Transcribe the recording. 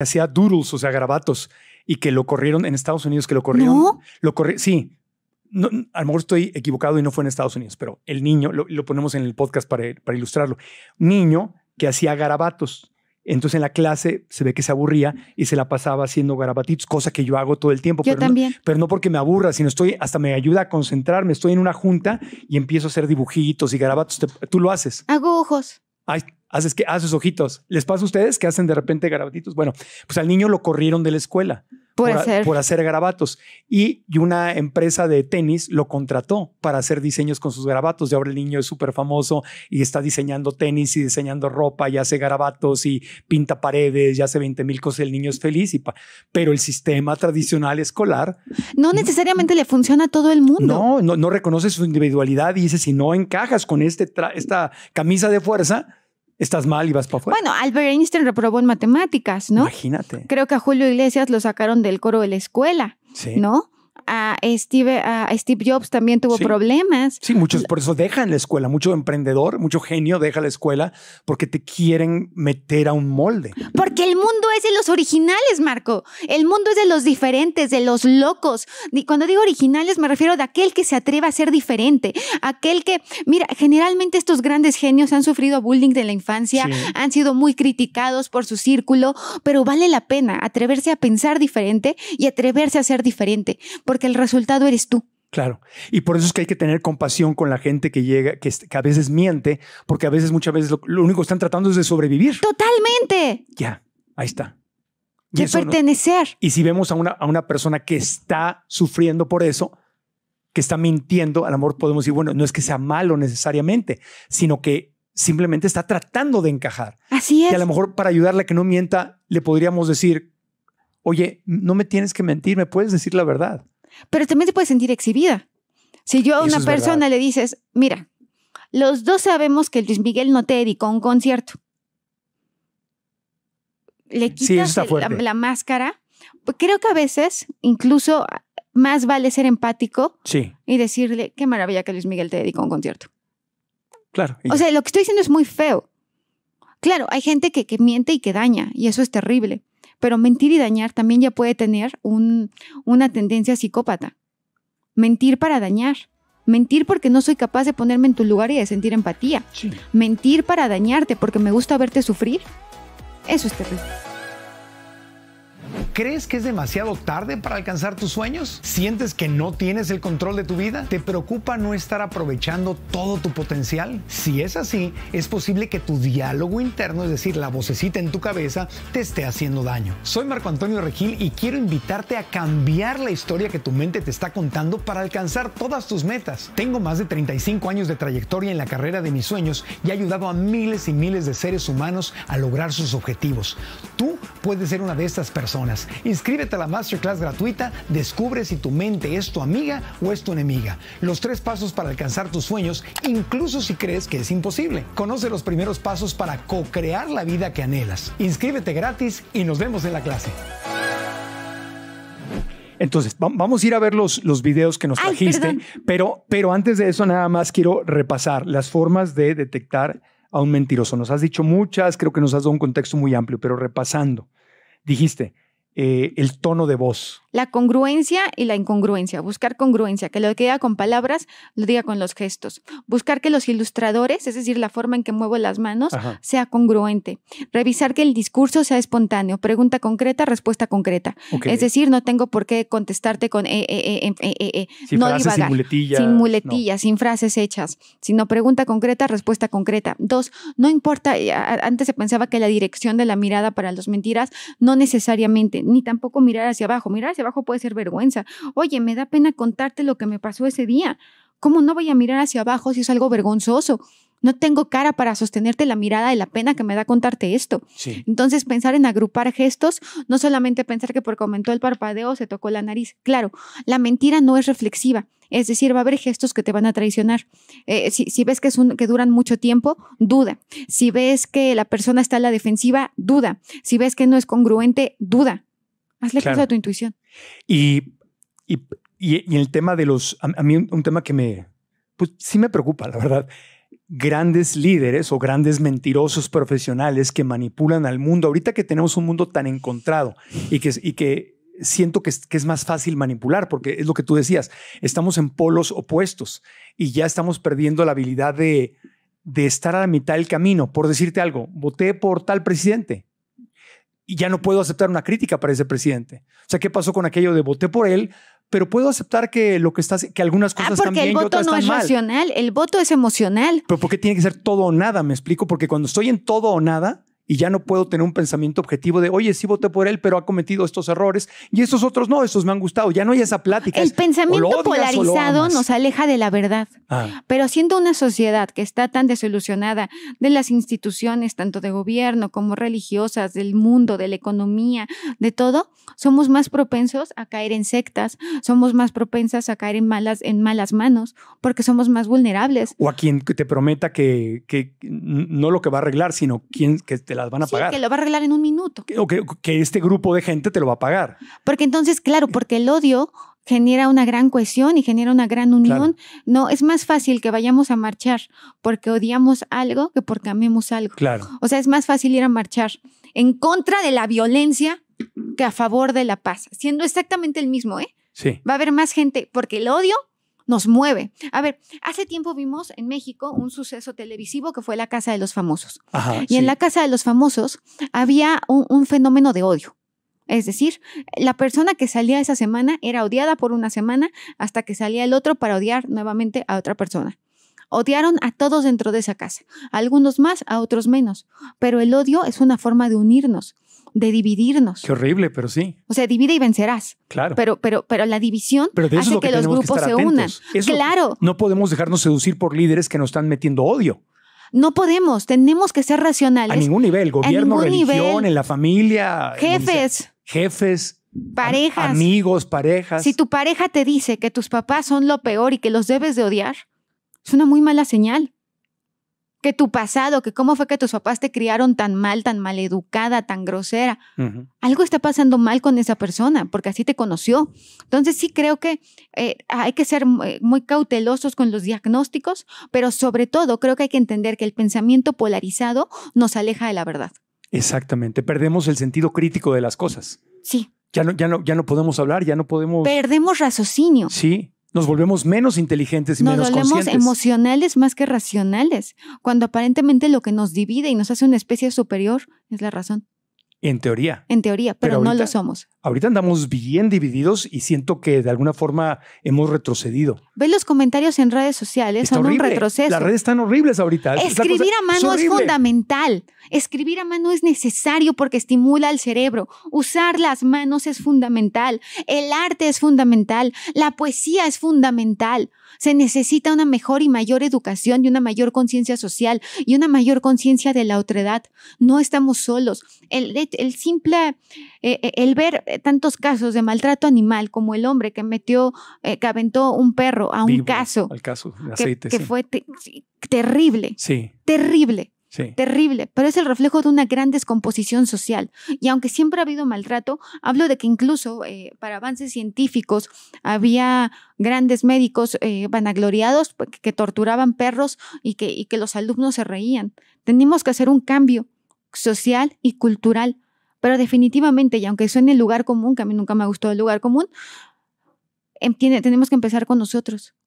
hacía doodles, o sea, garabatos, y que lo corrieron en Estados Unidos, que lo corrieron. ¿No? Lo corri sí. No, a lo mejor estoy equivocado y no fue en Estados Unidos, pero el niño, lo, ponemos en el podcast para, para ilustrarlo. Niño que hacía garabatos. Entonces en la clase se ve que se aburría y se la pasaba haciendo garabatitos, cosa que yo hago todo el tiempo. Yo también. pero no porque me aburra, sino estoy, hasta me ayuda a concentrarme. Estoy en una junta y empiezo a hacer dibujitos y garabatos. tú lo haces. Hago ojos. Ay, haces que, sus ojitos. ¿Les pasa a ustedes que hacen de repente garabatitos? Bueno, pues al niño lo corrieron de la escuela por, por, hacer garabatos. Y, una empresa de tenis lo contrató para hacer diseños con sus garabatos. Y ahora el niño es súper famoso y está diseñando tenis y diseñando ropa y hace garabatos y pinta paredes y hace 20 mil cosas. El niño es feliz. Pero el sistema tradicional escolar... No necesariamente le funciona a todo el mundo. No, no, reconoce su individualidad y dice, si no encajas con este esta camisa de fuerza estás mal y vas para afuera. Bueno, Albert Einstein reprobó en matemáticas, ¿no? Imagínate. Creo que a Julio Iglesias lo sacaron del coro de la escuela, sí. ¿no? a Steve, a Steve Jobs también tuvo problemas. Sí, muchos por eso dejan la escuela, mucho emprendedor, mucho genio deja la escuela porque te quieren meter a un molde. Porque el mundo es de los originales, Marco. El mundo es de los diferentes, de los locos. Y cuando digo originales me refiero de aquel que se atreve a ser diferente, aquel que, mira, generalmente estos grandes genios han sufrido bullying de la infancia, han sido muy criticados por su círculo, pero vale la pena atreverse a pensar diferente y atreverse a ser diferente. Porque porque el resultado eres tú. Claro, y por eso es que hay que tener compasión con la gente que llega, que, a veces miente, porque a veces, muchas veces, lo, único que están tratando es de sobrevivir. Totalmente. Ya, ahí está. de pertenecer. Y si vemos a una, a una persona que está sufriendo por eso, que está mintiendo, al amor podemos decir, bueno, no es que sea malo necesariamente, sino que simplemente está tratando de encajar. Así es. Y a lo mejor para ayudarle a que no mienta, le podríamos decir, oye, no me tienes que mentir, me puedes decir la verdad pero también te puede sentir exhibida. Si yo a una persona le dices, mira, los dos sabemos que Luis Miguel no te dedicó un concierto. Le quitas la, máscara. Pues, creo que a veces incluso más vale ser empático y decirle, qué maravilla que Luis Miguel te dedicó un concierto. Claro. O sea, lo que estoy diciendo es muy feo. Claro, hay gente que miente y que daña, y eso es terrible. Pero mentir y dañar también ya puede tener un, una tendencia psicópata. Mentir para dañar. Mentir porque no soy capaz de ponerme en tu lugar y de sentir empatía. Mentir para dañarte porque me gusta verte sufrir. Eso es terrible. ¿Crees que es demasiado tarde para alcanzar tus sueños? ¿Sientes que no tienes el control de tu vida? ¿Te preocupa no estar aprovechando todo tu potencial? Si es así, es posible que tu diálogo interno, es decir, la vocecita en tu cabeza, te esté haciendo daño. Soy Marco Antonio Regil y quiero invitarte a cambiar la historia que tu mente te está contando para alcanzar todas tus metas. Tengo más de 35 años de trayectoria en la carrera de mis sueños y he ayudado a miles y miles de seres humanos a lograr sus objetivos. Tú puedes ser una de estas personas Inscríbete a la masterclass gratuita Descubre si tu mente es tu amiga o es tu enemiga. Los tres pasos para alcanzar tus sueños, incluso si crees que es imposible. Conoce los primeros pasos para co-crear la vida que anhelas. Inscríbete gratis y nos vemos en la clase. Entonces, vamos a ir a ver los, los videos que nos trajiste, pero, pero antes de eso nada más quiero repasar las formas de detectar a un mentiroso. Nos has dicho muchas, creo que nos has dado un contexto muy amplio, pero repasando, dijiste, eh, el tono de voz. La congruencia y la incongruencia. Buscar congruencia, que lo que diga con palabras lo diga con los gestos. Buscar que los ilustradores, es decir, la forma en que muevo las manos, sea congruente. Revisar que el discurso sea espontáneo. Pregunta concreta, respuesta concreta. Es decir, no tengo por qué contestarte con eh, eh, eh em, sin no frases, Sin muletillas. Sin muletillas, sin frases hechas, sino pregunta concreta, respuesta concreta. Dos, no importa, antes se pensaba que la dirección de la mirada para los mentiras, no necesariamente ni tampoco mirar hacia abajo. Mirar hacia abajo puede ser vergüenza. Oye, me da pena contarte lo que me pasó ese día. ¿Cómo no voy a mirar hacia abajo si es algo vergonzoso? No tengo cara para sostenerte la mirada de la pena que me da contarte esto. Entonces, pensar en agrupar gestos, no solamente pensar que porque aumentó el parpadeo se tocó la nariz. Claro, la mentira no es reflexiva. Es decir, va a haber gestos que te van a traicionar. Eh, si, ves que, es que duran mucho tiempo, duda. Si ves que la persona está a la defensiva, duda. Si ves que no es congruente, duda. Hazle lejos a tu intuición. Y, el tema de los, a, mí un, tema que me, pues sí me preocupa, la verdad. Grandes líderes o grandes mentirosos profesionales que manipulan al mundo. Ahorita que tenemos un mundo tan encontrado y que, y que siento que es, que es, más fácil manipular, porque es lo que tú decías, estamos en polos opuestos y ya estamos perdiendo la habilidad de, de estar a la mitad del camino. Por decirte algo, voté por tal presidente, y ya no puedo aceptar una crítica para ese presidente. O sea, ¿qué pasó con aquello de voté por él? Pero puedo aceptar que lo que está, que algunas ah, cosas están y otras no porque el voto no es emocional el voto es emocional. Pero ¿por qué tiene que ser todo o nada? Me explico, porque cuando estoy en todo o nada, y ya no puedo tener un pensamiento objetivo de, oye, sí voté por él, pero ha cometido estos errores y esos otros no, esos me han gustado. Ya no hay esa plática. El pensamiento polarizado nos aleja de la verdad. Ah. Pero siendo una sociedad que está tan desilusionada de las instituciones, tanto de gobierno como religiosas, del mundo, de la economía, de todo, somos más propensos a caer en sectas, somos más propensas a caer en malas, en malas manos, porque somos más vulnerables. O a quien te prometa que, que no lo que va a arreglar, sino quien que te van a Que lo va a arreglar en un minuto. O que, este grupo de gente te lo va a pagar. Porque entonces, claro, porque el odio genera una gran cohesión y genera una gran unión. No, es más fácil que vayamos a marchar porque odiamos algo que porque amemos algo. Claro. O sea, es más fácil ir a marchar en contra de la violencia que a favor de la paz, siendo exactamente el mismo, ¿eh? Sí. Va a haber más gente porque el odio nos mueve. A ver, hace tiempo vimos en México un suceso televisivo que fue La Casa de los Famosos. y en La Casa de los Famosos había un, fenómeno de odio. Es decir, la persona que salía esa semana era odiada por una semana hasta que salía el otro para odiar nuevamente a otra persona. Odiaron a todos dentro de esa casa, algunos más, a otros menos, pero el odio es una forma de unirnos de dividirnos. Qué horrible, pero sí. O sea, divide y vencerás. Claro. Pero, pero, pero la división hace que, los grupos se unan. claro. No podemos dejarnos seducir por líderes que nos están metiendo odio. No podemos, tenemos que ser racionales. A ningún nivel, gobierno, religión, en la familia. Jefes. Jefes. Parejas. amigos, parejas. Si tu pareja te dice que tus papás son lo peor y que los debes de odiar, es una muy mala señal que tu pasado, que cómo fue que tus papás te criaron tan mal, tan maleducada, educada, tan grosera. Algo está pasando mal con esa persona porque así te conoció. Entonces sí creo que eh, hay que ser muy, cautelosos con los diagnósticos, pero sobre todo creo que hay que entender que el pensamiento polarizado nos aleja de la verdad. Exactamente, perdemos el sentido crítico de las cosas. Sí. Ya no, ya no, ya no podemos hablar, ya no podemos... Perdemos raciocinio. Sí, nos volvemos menos inteligentes y nos menos volvemos emocionales más que racionales, cuando aparentemente lo que nos divide y nos hace una especie superior es la razón. En teoría. En teoría, pero, no lo somos. Ahorita andamos bien divididos y siento que de alguna forma hemos retrocedido. Ve los comentarios en redes sociales, Está un retroceso. Las redes están horribles ahorita. Escribir a mano es, fundamental. Escribir a mano es necesario porque estimula el cerebro. Usar las manos es fundamental. El arte es fundamental. La poesía es fundamental. Se necesita una mejor y mayor educación y una mayor conciencia social y una mayor conciencia de la otredad. No estamos solos. El el simple, eh, eh, el ver eh, tantos casos de maltrato animal como el hombre que metió, que aventó un perro a un caso. Al caso que, fue terrible. Terrible. Terrible, pero es el reflejo de una gran descomposición social. Y aunque siempre ha habido maltrato, hablo de que incluso para avances científicos había grandes médicos vanagloriados pues, que, torturaban perros y que, y que los alumnos se reían. Tenemos que hacer un cambio social y cultural. Pero definitivamente, y aunque en el lugar común, que a mí nunca me gustó el lugar común, em, tenemos que empezar con nosotros.